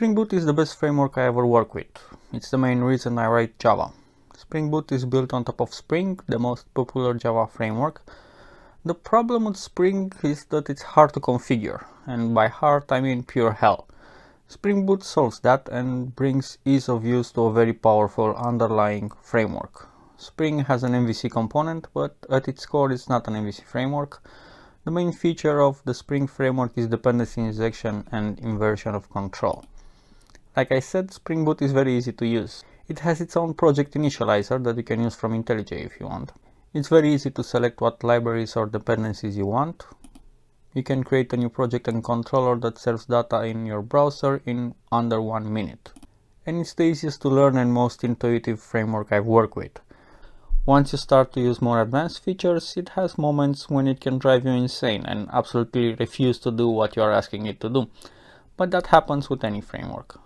Spring Boot is the best framework I ever work with. It's the main reason I write Java. Spring Boot is built on top of Spring, the most popular Java framework. The problem with Spring is that it's hard to configure, and by hard I mean pure hell. Spring Boot solves that and brings ease of use to a very powerful underlying framework. Spring has an MVC component, but at its core it's not an MVC framework. The main feature of the Spring framework is dependency injection and inversion of control. Like I said, Spring Boot is very easy to use. It has its own project initializer that you can use from IntelliJ if you want. It's very easy to select what libraries or dependencies you want. You can create a new project and controller that serves data in your browser in under one minute. And it's the easiest to learn and most intuitive framework I've worked with. Once you start to use more advanced features, it has moments when it can drive you insane and absolutely refuse to do what you are asking it to do. But that happens with any framework.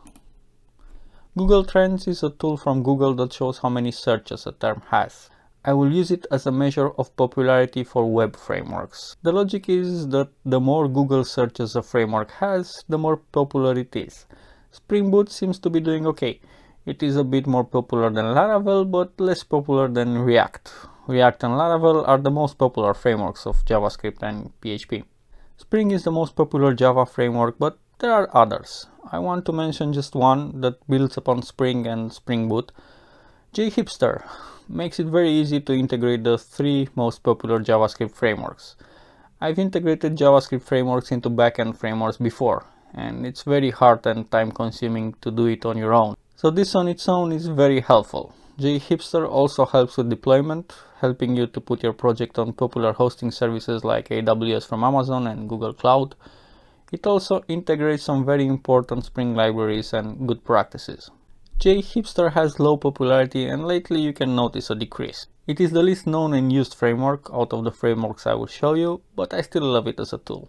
Google Trends is a tool from Google that shows how many searches a term has. I will use it as a measure of popularity for web frameworks. The logic is that the more Google searches a framework has, the more popular it is. Spring Boot seems to be doing okay. It is a bit more popular than Laravel, but less popular than React. React and Laravel are the most popular frameworks of JavaScript and PHP. Spring is the most popular Java framework, but there are others. I want to mention just one that builds upon Spring and Spring Boot. JHipster makes it very easy to integrate the three most popular JavaScript frameworks. I've integrated JavaScript frameworks into backend frameworks before, and it's very hard and time consuming to do it on your own. So this on its own is very helpful. JHipster also helps with deployment, helping you to put your project on popular hosting services like AWS from Amazon and Google Cloud, it also integrates some very important Spring libraries and good practices. JHipster has low popularity and lately you can notice a decrease. It is the least known and used framework out of the frameworks I will show you, but I still love it as a tool.